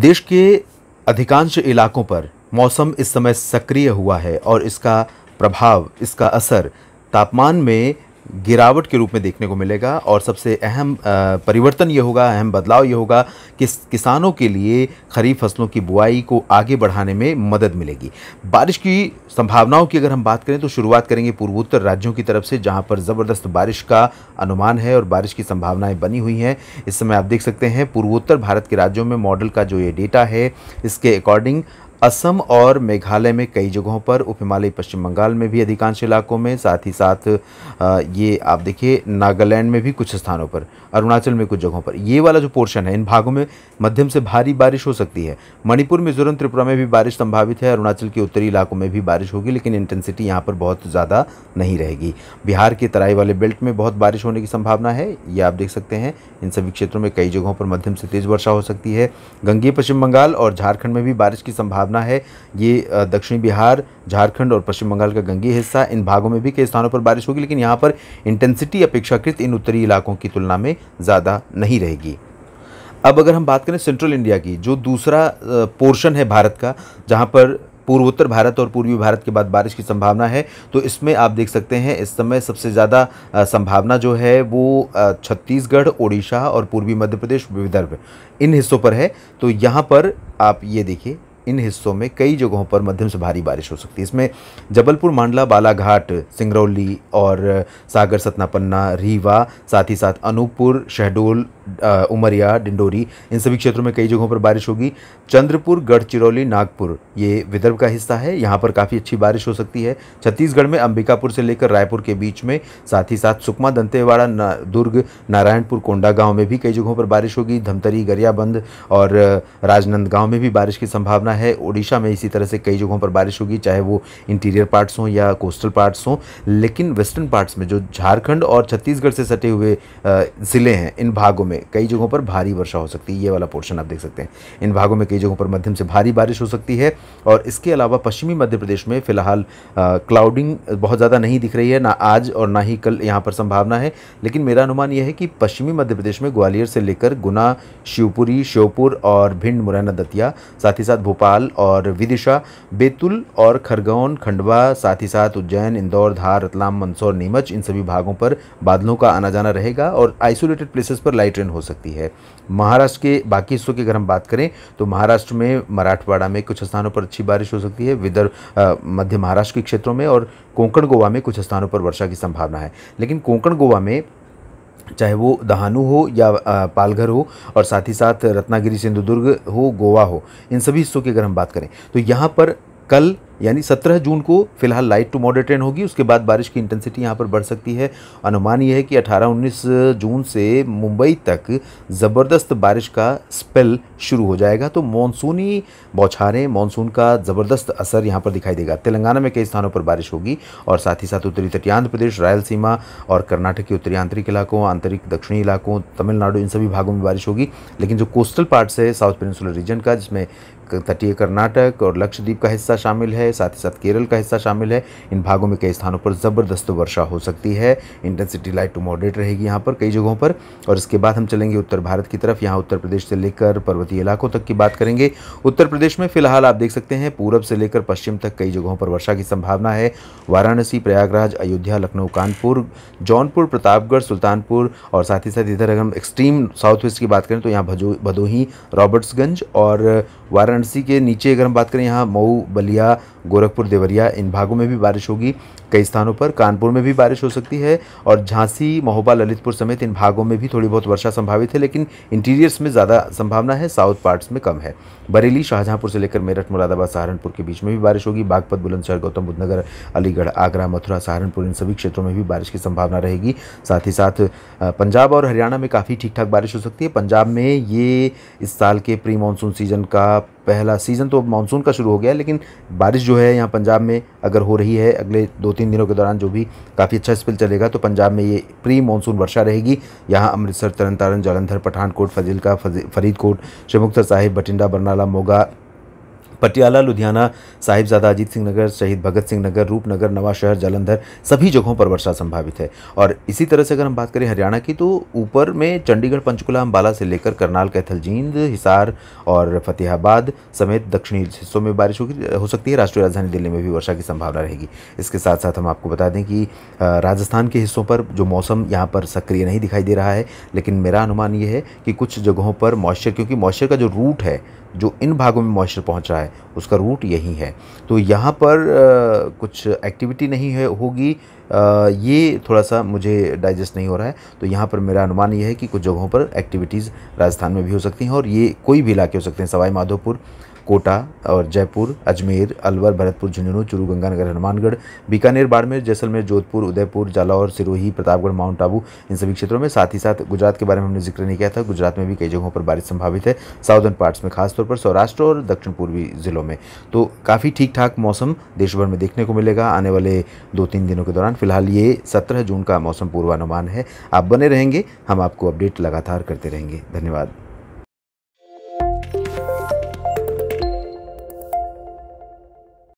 देश के अधिकांश इलाकों पर मौसम इस समय सक्रिय हुआ है और इसका प्रभाव इसका असर तापमान में गिरावट के रूप में देखने को मिलेगा और सबसे अहम परिवर्तन ये होगा अहम बदलाव ये होगा कि किसानों के लिए खरीफ फसलों की बुआई को आगे बढ़ाने में मदद मिलेगी बारिश की संभावनाओं की अगर हम बात करें तो शुरुआत करेंगे पूर्वोत्तर राज्यों की तरफ से जहाँ पर ज़बरदस्त बारिश का अनुमान है और बारिश की संभावनाएँ बनी हुई हैं इस समय आप देख सकते हैं पूर्वोत्तर भारत के राज्यों में मॉडल का जो ये डेटा है इसके अकॉर्डिंग असम और मेघालय में कई जगहों पर उप पश्चिम बंगाल में भी अधिकांश इलाकों में साथ ही साथ ये आप देखिए नागालैंड में भी कुछ स्थानों पर अरुणाचल में कुछ जगहों पर ये वाला जो पोर्शन है इन भागों में मध्यम से भारी बारिश हो सकती है मणिपुर मिजोरम त्रिपुरा में भी बारिश संभावित है अरुणाचल के उत्तरी इलाकों में भी बारिश होगी लेकिन इंटेंसिटी यहाँ पर बहुत ज़्यादा नहीं रहेगी बिहार के तराई वाले बेल्ट में बहुत बारिश होने की संभावना है ये आप देख सकते हैं इन सभी क्षेत्रों में कई जगहों पर मध्यम से तेज़ वर्षा हो सकती है गंगे पश्चिम बंगाल और झारखंड में भी बारिश की संभावना संभावना है ये दक्षिणी बिहार झारखंड और पश्चिम बंगाल का गंगी हिस्सा इन भागों में भी कई स्थानों पर बारिश होगी लेकिन यहाँ पर इंटेंसिटी अपेक्षाकृत इन उत्तरी इलाकों की तुलना में ज़्यादा नहीं रहेगी अब अगर हम बात करें सेंट्रल इंडिया की जो दूसरा पोर्शन है भारत का जहाँ पर पूर्वोत्तर भारत और पूर्वी भारत के बाद बारिश की संभावना है तो इसमें आप देख सकते हैं इस समय सबसे ज़्यादा संभावना जो है वो छत्तीसगढ़ ओडिशा और पूर्वी मध्य प्रदेश विदर्भ इन हिस्सों पर है तो यहाँ पर आप ये देखिए इन हिस्सों में कई जगहों पर मध्यम से भारी बारिश हो सकती है इसमें जबलपुर मांडला बालाघाट सिंगरौली और सागर सतनापन्ना रीवा साथ ही साथ अनूपपुर शहडोल उमरिया डिंडोरी इन सभी क्षेत्रों में कई जगहों पर बारिश होगी चंद्रपुर गढ़चिरौली नागपुर ये विदर्भ का हिस्सा है यहाँ पर काफ़ी अच्छी बारिश हो सकती है छत्तीसगढ़ में अंबिकापुर से लेकर रायपुर के बीच में साथ ही साथ सुकमा दंतेवाड़ा ना, दुर्ग नारायणपुर कोंडा गाँव में भी कई जगहों पर बारिश होगी धमतरी गरियाबंद और राजनंदगांव में भी बारिश की संभावना है ओडिशा में इसी तरह से कई जगहों पर बारिश होगी चाहे वो इंटीरियर पार्ट्स हों या कोस्टल पार्ट्स हों लेकिन वेस्टर्न पार्ट्स में जो झारखंड और छत्तीसगढ़ से सटे हुए ज़िले हैं इन भागों में में कई जगहों पर भारी वर्षा हो सकती है ये वाला पोर्शन आप देख सकते हैं इन भागों में कई जगहों पर मध्यम से भारी बारिश हो सकती है और इसके अलावा पश्चिमी मध्य प्रदेश में फिलहाल क्लाउडिंग बहुत ज़्यादा नहीं दिख रही है ना आज और ना ही कल यहाँ पर संभावना है लेकिन मेरा अनुमान यह है कि पश्चिमी मध्य प्रदेश में ग्वालियर से लेकर गुना शिवपुरी श्योपुर और भिंड मुरैना दतिया साथ ही साथ भोपाल और विदिशा बेतुल और खरगौन खंडवा साथ ही साथ उज्जैन इंदौर धार रतलाम मंदसौर नीमच इन सभी भागों पर बादलों का आना जाना रहेगा और आइसोलेटेड प्लेसेस पर लाइट परिवर्तन हो सकती है महाराष्ट्र के बाकी हिस्सों की अगर हम बात करें तो महाराष्ट्र में मराठवाड़ा में कुछ स्थानों पर अच्छी बारिश हो सकती है विदर्भ मध्य महाराष्ट्र के क्षेत्रों में और कोंकण गोवा में कुछ स्थानों पर वर्षा की संभावना है लेकिन कोंकण गोवा में चाहे वो दहानू हो या पालघर हो और साथ ही साथ रत्नागिरी सिंधुदुर्ग हो गोवा हो इन सभी हिस्सों की अगर हम बात करें तो यहाँ पर कल यानी 17 जून को फिलहाल लाइट टू मॉडरेट रेन होगी उसके बाद बारिश की इंटेंसिटी यहाँ पर बढ़ सकती है अनुमान यह है कि 18-19 जून से मुंबई तक ज़बरदस्त बारिश का स्पेल शुरू हो जाएगा तो मानसूनी बौछारें मानसून का ज़बरदस्त असर यहाँ पर दिखाई देगा तेलंगाना में कई स्थानों पर बारिश होगी और साथ ही साथ उत्तरी तटीयांध्र प्रदेश रायलसीमा और कर्नाटक के उत्तरी आंतरिक इलाकों आंतरिक दक्षिणी इलाकों तमिलनाडु इन सभी भागों में बारिश होगी लेकिन जो कोस्टल पार्ट्स है साउथ पेनसुलर रीजन का जिसमें तटीय कर्नाटक और लक्षद्वीप का हिस्सा शामिल है है साथ ही साथ केरल का हिस्सा शामिल है इन भागों में कई स्थानों पर ज़बरदस्त वर्षा हो सकती है इंटेंसिटी लाइट टू मॉडरेट रहेगी यहाँ पर कई जगहों पर और इसके बाद हम चलेंगे उत्तर भारत की तरफ यहाँ उत्तर प्रदेश से लेकर पर्वतीय इलाकों तक की बात करेंगे उत्तर प्रदेश में फिलहाल आप देख सकते हैं पूर्व से लेकर पश्चिम तक कई जगहों पर वर्षा की संभावना है वाराणसी प्रयागराज अयोध्या लखनऊ कानपुर जौनपुर प्रतापगढ़ सुल्तानपुर और साथ ही साथ इधर अगर हम एक्सट्रीम साउथ वेस्ट की बात करें तो यहाँ भदोही रॉबर्ट्सगंज और वाराणसी के नीचे अगर हम बात करें यहाँ मऊ बलिया गोरखपुर देवरिया इन भागों में भी बारिश होगी कई स्थानों पर कानपुर में भी बारिश हो सकती है और झांसी महोबा ललितपुर समेत इन भागों में भी थोड़ी बहुत वर्षा संभावित है लेकिन इंटीरियर्स में ज़्यादा संभावना है साउथ पार्ट्स में कम है बरेली शाहजहांपुर से लेकर मेरठ मुरादाबाद सहारनपुर के बीच में भी बारिश होगी बागपत बुलंदशहर गौतम बुद्ध नगर अलीगढ़ आगरा मथुरा सहारनपुर इन सभी क्षेत्रों में भी बारिश की संभावना रहेगी साथ ही साथ पंजाब और हरियाणा में काफ़ी ठीक ठाक बारिश हो सकती है पंजाब में ये इस साल के प्री मानसून सीजन का पहला सीज़न तो मानसून का शुरू हो गया है लेकिन बारिश जो है यहाँ पंजाब में अगर हो रही है अगले दो तीन दिनों के दौरान जो भी काफ़ी अच्छा स्पेल चलेगा तो पंजाब में ये प्री मानसून वर्षा रहेगी यहाँ अमृतसर तरन तारण जालंधर पठानकोट फजिलका फरीदकोट श्री साहिब बठिंडा बरनाला मोगा पटियाला लुधियाना साहिबजादा अजीत सिंह नगर शहीद भगत सिंह नगर रूपनगर नवाशहर जलंधर सभी जगहों पर वर्षा संभावित है और इसी तरह से अगर हम बात करें हरियाणा की तो ऊपर में चंडीगढ़ पंचकुला अम्बाला से लेकर करनाल कैथल जींद हिसार और फतेहाबाद समेत दक्षिणी हिस्सों में बारिश हो सकती है राष्ट्रीय राजधानी दिल्ली में भी वर्षा की संभावना रहेगी इसके साथ साथ हम आपको बता दें कि राजस्थान के हिस्सों पर जो मौसम यहाँ पर सक्रिय नहीं दिखाई दे रहा है लेकिन मेरा अनुमान ये है कि कुछ जगहों पर मॉइस्चर क्योंकि मॉइस्चर का जो रूट है जो इन भागों में मॉइस्चर पहुँच रहा है है उसका रूट यही है तो यहाँ पर आ, कुछ एक्टिविटी नहीं है होगी आ, ये थोड़ा सा मुझे डाइजेस्ट नहीं हो रहा है तो यहाँ पर मेरा अनुमान यह है कि कुछ जगहों पर एक्टिविटीज़ राजस्थान में भी हो सकती हैं और ये कोई भी इलाके हो सकते हैं सवाई माधोपुर कोटा और जयपुर अजमेर अलवर भरतपुर झुंझुनू चुरू गंगानगर हनुमानगढ़ बीकानेर बाड़मेर जैसलमेर जोधपुर उदयपुर जालौर सिरोही प्रतापगढ़ माउंट आबू इन सभी क्षेत्रों में साथ ही साथ गुजरात के बारे में हमने जिक्र नहीं किया था गुजरात में भी कई जगहों पर बारिश संभावित है साउदर्न पार्ट्स में खासतौर पर सौराष्ट्र और दक्षिण पूर्वी जिलों में तो काफ़ी ठीक ठाक मौसम देश भर में देखने को मिलेगा आने वाले दो तीन दिनों के दौरान फिलहाल ये सत्रह जून का मौसम पूर्वानुमान है आप बने रहेंगे हम आपको अपडेट लगातार करते रहेंगे धन्यवाद